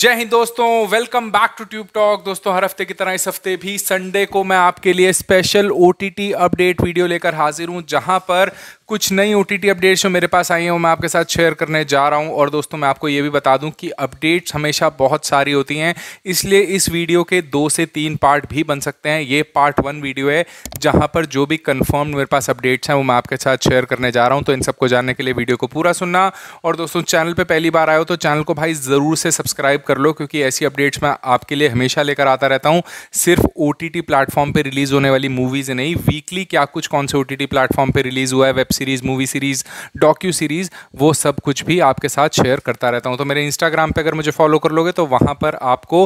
जय हिंद दोस्तों welcome back to Tube Talk दोस्तों हर हफ्ते की तरह इस हफ्ते भी संडे को मैं आपके लिए स्पेशल ओ अपडेट वीडियो लेकर हाजिर हूं जहां पर कुछ नई ओ टी अपडेट्स जो मेरे पास आई हैं वो मैं आपके साथ शेयर करने जा रहा हूं और दोस्तों मैं आपको ये भी बता दूं कि अपडेट्स हमेशा बहुत सारी होती हैं इसलिए इस वीडियो के दो से तीन पार्ट भी बन सकते हैं ये पार्ट वन वीडियो है जहाँ पर जो भी कन्फर्म मेरे पास अपडेट्स हैं वो मैं आपके साथ शेयर करने जा रहा हूँ तो इन सबको जानने के लिए वीडियो को पूरा सुनना और दोस्तों चैनल पर पहली बार आए हो तो चैनल को भाई ज़रूर से सब्सक्राइब कर लो क्योंकि ऐसी अपडेट्स मैं आपके लिए हमेशा लेकर आता रहता हूँ सिर्फ ओ टी टी प्लेटफॉर्म पर रिलीज़ होने वाली मूवीज़ नहीं वीकली क्या कुछ कौन से ओ टी टी प्लेटफॉर्म पर रिलीज़ हुआ है web series movie series docu series वो सब कुछ भी आपके साथ शेयर करता रहता हूँ तो मेरे इंस्टाग्राम पर अगर मुझे फॉलो कर लोगे तो वहाँ पर आपको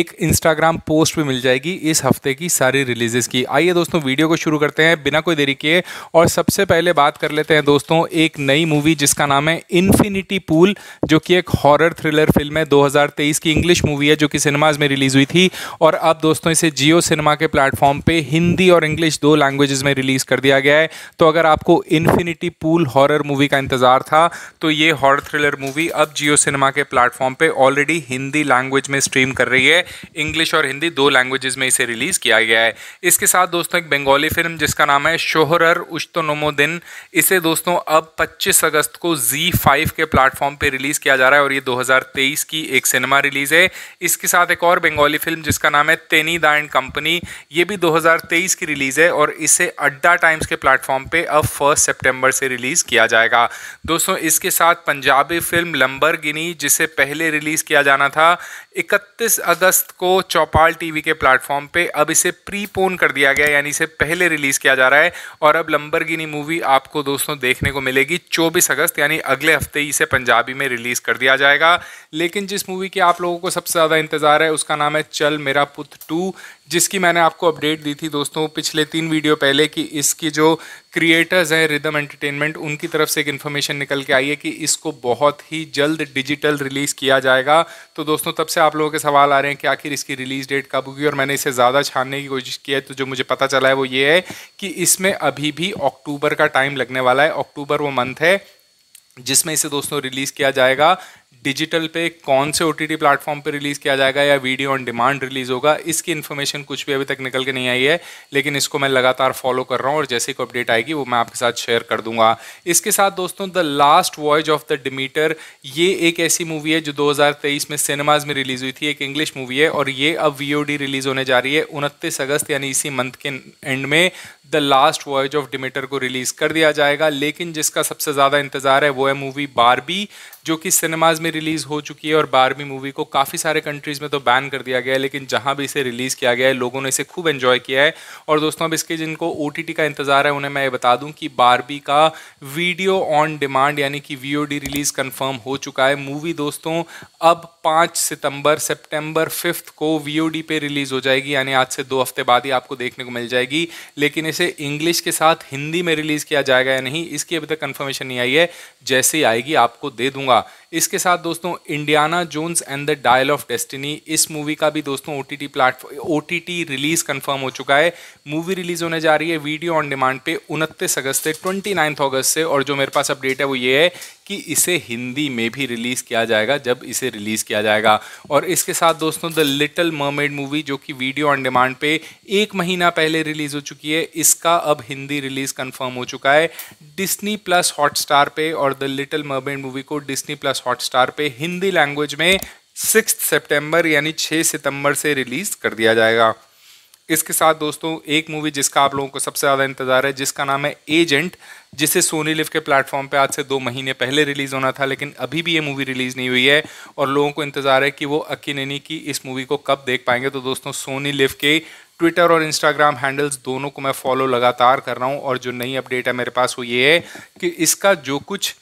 एक इंस्टाग्राम पोस्ट भी मिल जाएगी इस हफ्ते की सारी रिलीजेस की आइए दोस्तों वीडियो को शुरू करते हैं बिना कोई देरी किए और सबसे पहले बात कर लेते हैं दोस्तों एक नई मूवी जिसका नाम है इन्फिनिटी पूल जो कि एक हॉरर थ्रिलर फिल्म है 2023 की इंग्लिश मूवी है जो कि सिनेमाज में रिलीज हुई थी और अब दोस्तों इसे जियो सिनेमा के प्लेटफॉर्म पे हिंदी और इंग्लिश दो लैंग्वेजेस में रिलीज कर दिया गया है तो अगर आपको इन्फिनिटी पूल हॉरर मूवी का इंतजार था तो ये हॉरर थ्रिलर मूवी अब जियो सिनेमा के प्लेटफॉर्म पर ऑलरेडी हिंदी लैंग्वेज में स्ट्रीम कर रही है इंग्लिश और हिंदी दो लैंग्वेजेस में इसे रिलीज किया गया है इसके साथ दोस्तों एक बंगाली फिल्म जिसका नाम है शोहरर उश्तो नोमो दिन इसे दोस्तों अब 25 अगस्त को जी फाइव के प्लेटफॉर्म पर रिलीज किया जा रहा है और ये 2023 की एक सिनेमा सिनेमा रिलीज है इसके साथ एक और बंगाली फिल्म जिसका नाम है तेनी दा एंड कंपनी ये भी 2023 की रिलीज़ है और इसे अड्डा टाइम्स के प्लेटफॉर्म पे अब फर्स्ट सितंबर से रिलीज़ किया जाएगा दोस्तों इसके साथ पंजाबी फिल्म लंबर जिसे पहले रिलीज़ किया जाना था 31 अगस्त को चौपाल टीवी के प्लेटफॉर्म पे अब इसे प्रीपोन कर दिया गया यानी इसे पहले रिलीज़ किया जा रहा है और अब लंबर मूवी आपको दोस्तों देखने को मिलेगी चौबीस अगस्त यानी अगले हफ्ते ही इसे पंजाबी में रिलीज़ कर दिया जाएगा लेकिन जिस मूवी की आप लोगों को सबसे ज़्यादा इंतज़ार है उसका नाम है चल मेरा पुत टू जिसकी मैंने आपको अपडेट दी थी दोस्तों पिछले तीन वीडियो पहले कि इसकी जो क्रिएटर्स हैं रिदम एंटरटेनमेंट उनकी तरफ से एक इन्फॉर्मेशन निकल के आई है कि इसको बहुत ही जल्द डिजिटल रिलीज़ किया जाएगा तो दोस्तों तब से आप लोगों के सवाल आ रहे हैं कि आखिर इसकी रिलीज़ डेट कब होगी और मैंने इसे ज़्यादा छानने की कोशिश की है तो जो मुझे पता चला है वो ये है कि इसमें अभी भी अक्टूबर का टाइम लगने वाला है अक्टूबर वो मंथ है जिसमें इसे दोस्तों रिलीज़ किया जाएगा डिजिटल पे कौन से ओ टी प्लेटफॉर्म पे रिलीज़ किया जाएगा या वीडियो ऑन डिमांड रिलीज़ होगा इसकी इन्फॉर्मेशन कुछ भी अभी तक निकल के नहीं आई है लेकिन इसको मैं लगातार फॉलो कर रहा हूँ और जैसे कोई अपडेट आएगी वो मैं आपके साथ शेयर कर दूंगा इसके साथ दोस्तों the last voyage of the Demeter ये एक ऐसी मूवी है जो दो में सिनेमाज में रिलीज़ हुई थी एक इंग्लिश मूवी है और ये अब वी रिलीज़ होने जा रही है उनतीस अगस्त यानी इसी मंथ के एंड में the last voyage of Demeter को रिलीज़ कर दिया जाएगा लेकिन जिसका सबसे ज़्यादा इंतज़ार है वो है मूवी बारबी जो कि सिनेमाज में रिलीज़ हो चुकी है और बारहवीं मूवी को काफ़ी सारे कंट्रीज़ में तो बैन कर दिया गया है लेकिन जहाँ भी इसे रिलीज़ किया गया है लोगों ने इसे खूब एंजॉय किया है और दोस्तों अब इसके जिनको ओ का इंतज़ार है उन्हें मैं ये बता दूँ कि बारहवीं का वीडियो ऑन डिमांड यानी कि वी रिलीज़ कन्फर्म हो चुका है मूवी दोस्तों अब पाँच सितंबर सितंबर फिफ्थ को वी पे रिलीज़ हो जाएगी यानी आज से दो हफ्ते बाद ही आपको देखने को मिल जाएगी लेकिन इसे इंग्लिश के साथ हिंदी में रिलीज़ किया जाएगा या नहीं इसकी अभी तक कन्फर्मेशन नहीं आई है जैसे ही आएगी आपको दे दूंगा 우리가 इसके साथ दोस्तों Indiana Jones and the dial of destiny इस मूवी का भी दोस्तों O T T platform O T release confirm हो चुका है मूवी रिलीज होने जा रही है वीडियो ऑन डिमांड पे उनतीस अगस्त से ट्वेंटी नाइन्थ अगस्त से और जो मेरे पास अपडेट है वो ये है कि इसे हिंदी में भी रिलीज़ किया जाएगा जब इसे रिलीज़ किया जाएगा और इसके साथ दोस्तों द लिटल मर्मेड मूवी जो कि वीडियो ऑन डिमांड पे एक महीना पहले रिलीज़ हो चुकी है इसका अब हिंदी रिलीज़ कंफर्म हो चुका है डिस्नी प्लस हॉटस्टार पे और द लिटल मर्मेड मूवी को डिस्नी प्लस हॉटस्टार पे हिंदी लैंग्वेज में सिक्स सितंबर यानी छः सितंबर से रिलीज कर दिया जाएगा इसके साथ दोस्तों एक मूवी जिसका आप लोगों को सबसे ज़्यादा इंतज़ार है जिसका नाम है एजेंट जिसे सोनी लिव के प्लेटफॉर्म पे आज से दो महीने पहले रिलीज़ होना था लेकिन अभी भी ये मूवी रिलीज़ नहीं हुई है और लोगों को इंतज़ार है कि वो अकीनैनी की इस मूवी को कब देख पाएंगे तो दोस्तों सोनी लिव के ट्विटर और इंस्टाग्राम हैंडल्स दोनों को मैं फॉलो लगातार कर रहा हूँ और जो नई अपडेट है मेरे पास वो ये है कि इसका जो कुछ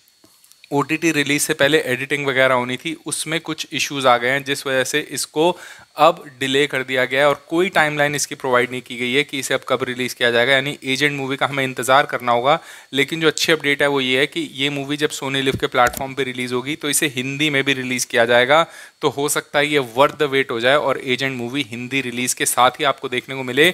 ओ रिलीज से पहले एडिटिंग वगैरह होनी थी उसमें कुछ इश्यूज आ गए हैं जिस वजह से इसको अब डिले कर दिया गया है और कोई टाइमलाइन इसकी प्रोवाइड नहीं की गई है कि इसे अब कब रिलीज़ किया जाएगा यानी एजेंट मूवी का हमें इंतज़ार करना होगा लेकिन जो अच्छी अपडेट है वो ये है कि ये मूवी जब सोनी लिव के प्लेटफॉर्म पर रिलीज़ होगी तो इसे हिंदी में भी रिलीज़ किया जाएगा तो हो सकता है ये वर्थ द वेट हो जाए और एजेंट मूवी हिंदी रिलीज़ के साथ ही आपको देखने को मिले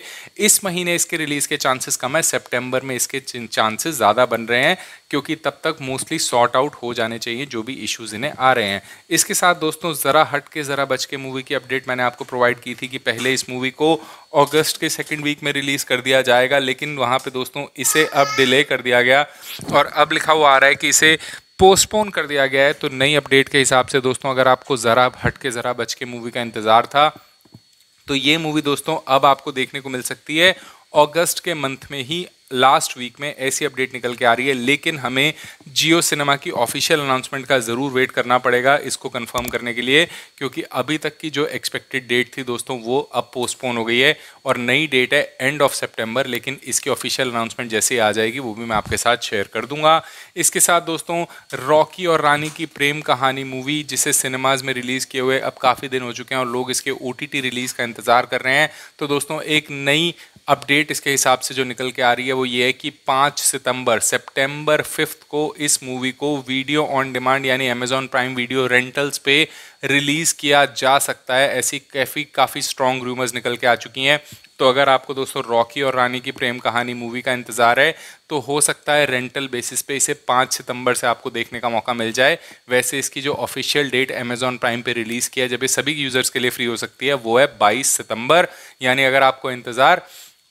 इस महीने इसके रिलीज़ के चांसेस कम है सेप्टेम्बर में इसके चांसेस ज़्यादा बन रहे हैं क्योंकि तब तक मोस्टली सॉर्ट आउट हो जाने चाहिए जो भी इश्यूज़ इन्हें आ रहे हैं इसके साथ दोस्तों ज़रा हट के ज़रा बच के मूवी की अपडेट मैंने आपको प्रोवाइड की थी कि पहले इस मूवी को अगस्त के सेकंड वीक में रिलीज़ कर दिया जाएगा लेकिन वहां पर दोस्तों इसे अब डिले कर दिया गया और अब लिखा हुआ आ रहा है कि इसे पोस्टपोन कर दिया गया है तो नई अपडेट के हिसाब से दोस्तों अगर आपको ज़रा हट के ज़रा बच के मूवी का इंतज़ार था तो ये मूवी दोस्तों अब आपको देखने को मिल सकती है अगस्त के मंथ में ही लास्ट वीक में ऐसी अपडेट निकल के आ रही है लेकिन हमें जियो सिनेमा की ऑफिशियल अनाउंसमेंट का ज़रूर वेट करना पड़ेगा इसको कंफर्म करने के लिए क्योंकि अभी तक की जो एक्सपेक्टेड डेट थी दोस्तों वो अब पोस्टपोन हो गई है और नई डेट है एंड ऑफ सेप्टेम्बर लेकिन इसकी ऑफिशियल अनाउंसमेंट जैसे आ जाएगी वो भी मैं आपके साथ शेयर कर दूंगा इसके साथ दोस्तों रॉकी और रानी की प्रेम कहानी मूवी जिसे सिनेमाज में रिलीज़ किए हुए अब काफ़ी दिन हो चुके हैं और लोग इसके ओ रिलीज़ का इंतज़ार कर रहे हैं तो दोस्तों एक नई अपडेट इसके हिसाब से जो निकल के आ रही है वो ये है कि पाँच सितंबर सितंबर फिफ्थ को इस मूवी को वीडियो ऑन डिमांड यानी अमेजॉन प्राइम वीडियो रेंटल्स पे रिलीज़ किया जा सकता है ऐसी काफ़ी काफ़ी स्ट्रॉन्ग रूमर्स निकल के आ चुकी हैं तो अगर आपको दोस्तों रॉकी और रानी की प्रेम कहानी मूवी का इंतज़ार है तो हो सकता है रेंटल बेसिस पे इसे पाँच सितंबर से आपको देखने का मौका मिल जाए वैसे इसकी जो ऑफिशियल डेट अमेजॉन प्राइम पे रिलीज़ किया जब ये सभी यूज़र्स के लिए फ्री हो सकती है वो है बाईस सितंबर यानी अगर आपको इंतज़ार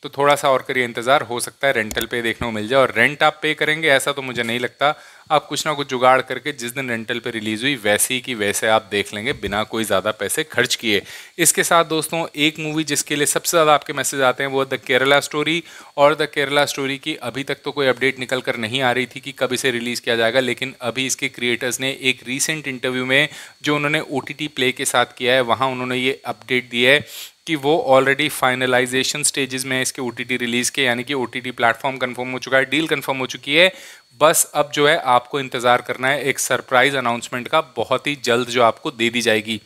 तो थोड़ा सा और करिए इंतज़ार हो सकता है रेंटल पे देखने को मिल जाए और रेंट आप पे करेंगे ऐसा तो मुझे नहीं लगता आप कुछ ना कुछ जुगाड़ करके जिस दिन रेंटल पे रिलीज़ हुई वैसे ही की वैसे आप देख लेंगे बिना कोई ज़्यादा पैसे खर्च किए इसके साथ दोस्तों एक मूवी जिसके लिए सबसे ज़्यादा आपके मैसेज आते हैं वो द केरला स्टोरी और द केरला स्टोरी की अभी तक तो कोई अपडेट निकल कर नहीं आ रही थी कि कब इसे रिलीज़ किया जाएगा लेकिन अभी इसके क्रिएटर्स ने एक रीसेंट इंटरव्यू में जो उन्होंने ओ प्ले के साथ किया है वहाँ उन्होंने ये अपडेट दिया है कि वो ऑलरेडी फाइनलाइजेशन स्टेजेस में है इसके ओटीटी रिलीज़ के यानी कि ओटीटी प्लेटफॉर्म कंफर्म हो चुका है डील कन्फर्म हो चुकी है बस अब जो है आपको इंतज़ार करना है एक सरप्राइज़ अनाउंसमेंट का बहुत ही जल्द जो आपको दे दी जाएगी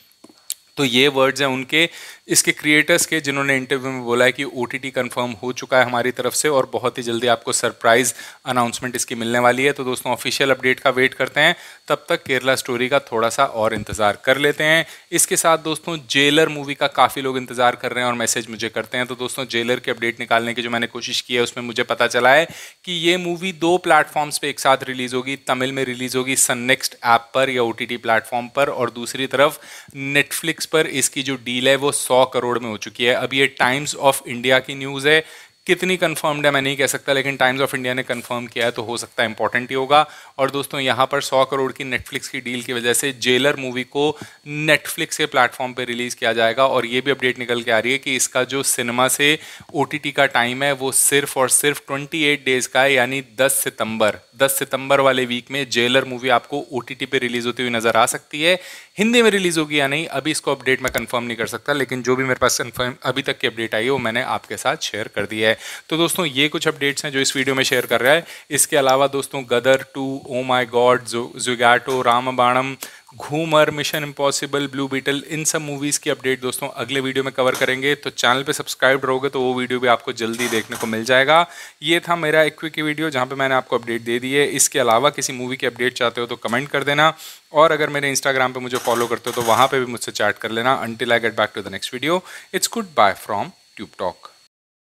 तो ये वर्ड्स हैं उनके इसके क्रिएटर्स के जिन्होंने इंटरव्यू में बोला है कि ओ टी कन्फर्म हो चुका है हमारी तरफ से और बहुत ही जल्दी आपको सरप्राइज अनाउंसमेंट इसकी मिलने वाली है तो दोस्तों ऑफिशियल अपडेट का वेट करते हैं तब तक केरला स्टोरी का थोड़ा सा और इंतज़ार कर लेते हैं इसके साथ दोस्तों जेलर मूवी का काफ़ी लोग इंतज़ार कर रहे हैं और मैसेज मुझे करते हैं तो दोस्तों जेलर की अपडेट निकालने की जो मैंने कोशिश की है उसमें मुझे पता चला है कि ये मूवी दो प्लेटफॉर्म्स पे एक साथ रिलीज़ होगी तमिल में रिलीज़ होगी सन नेक्स्ट ऐप पर या ओ प्लेटफॉर्म पर और दूसरी तरफ नेटफ्लिक्स पर इसकी जो डील है वो सौ करोड़ में हो चुकी है अब ये टाइम्स ऑफ इंडिया की न्यूज़ है कितनी कन्फर्म्ड है मैं नहीं कह सकता लेकिन टाइम्स ऑफ इंडिया ने कन्फर्म किया है तो हो सकता है इंपॉर्टेंट ही होगा और दोस्तों यहाँ पर सौ करोड़ की नेटफ्लिक्स की डील की वजह से जेलर मूवी को नेटफ्लिक्स के प्लेटफॉर्म पर रिलीज़ किया जाएगा और ये भी अपडेट निकल के आ रही है कि इसका जो सिनेमा से ओ का टाइम है वो सिर्फ और सिर्फ ट्वेंटी डेज़ का है यानी दस सितंबर दस सितंबर वाले वीक में जेलर मूवी आपको ओ टी पे रिलीज़ होती हुई नज़र आ सकती है हिंदी में रिलीज़ होगी या नहीं अभी इसको अपडेट मैं कन्फर्म नहीं कर सकता लेकिन जो भी मेरे पास कन्फर्म अभी तक की अपडेट आई है वो मैंने आपके साथ शेयर कर दी है है तो दोस्तों ये कुछ अपडेट्स हैं जो इस वीडियो में शेयर कर रहा है इसके अलावा दोस्तों Gadar two oh my god जुगैटो Ram Banam Ghoomer mission impossible blue beetle इन सब मूवीज़ की अपडेट दोस्तों अगले वीडियो में कवर करेंगे तो चैनल पे सब्सक्राइब रहोगे तो वो वीडियो भी आपको जल्दी देखने को मिल जाएगा ये था मेरा एक क्विक वीडियो जहाँ पे मैंने आपको अपडेट दे दी है इसके अलावा किसी मूवी की अपडेट चाहते हो तो कमेंट कर देना और अगर मेरे इंस्टाग्राम पर मुझे फॉलो करते हो तो वहाँ पर भी मुझसे चैट कर लेना until I get back to the next video it's goodbye from Tube talk